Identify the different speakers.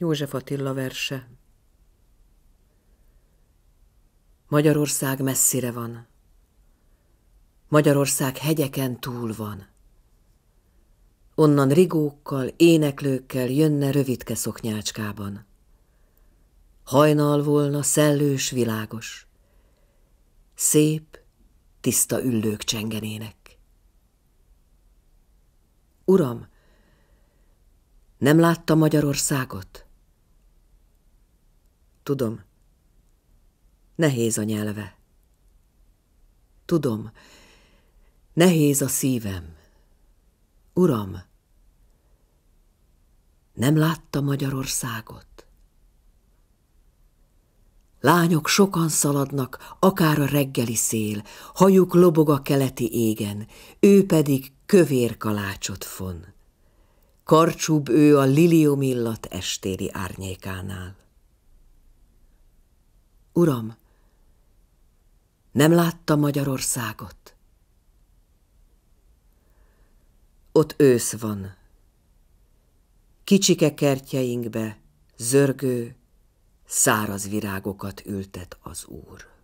Speaker 1: József Attila verse Magyarország messzire van. Magyarország hegyeken túl van. Onnan rigókkal, éneklőkkel jönne rövidke szoknyácskában. Hajnal volna szellős, világos. Szép, tiszta üllők csengenének. Uram, nem látta Magyarországot? Tudom. Nehéz a nyelve. Tudom. Nehéz a szívem. Uram, nem látta Magyarországot. Lányok sokan szaladnak, akár a reggeli szél, hajuk lobog a keleti égen, ő pedig kövér kalácsot fon. Karcsúbb ő a liliumillat illat estéri árnyékánál. Uram, nem látta Magyarországot. Ott ősz van. Kicsike kertjeinkbe zörgő, száraz virágokat ültet az Úr.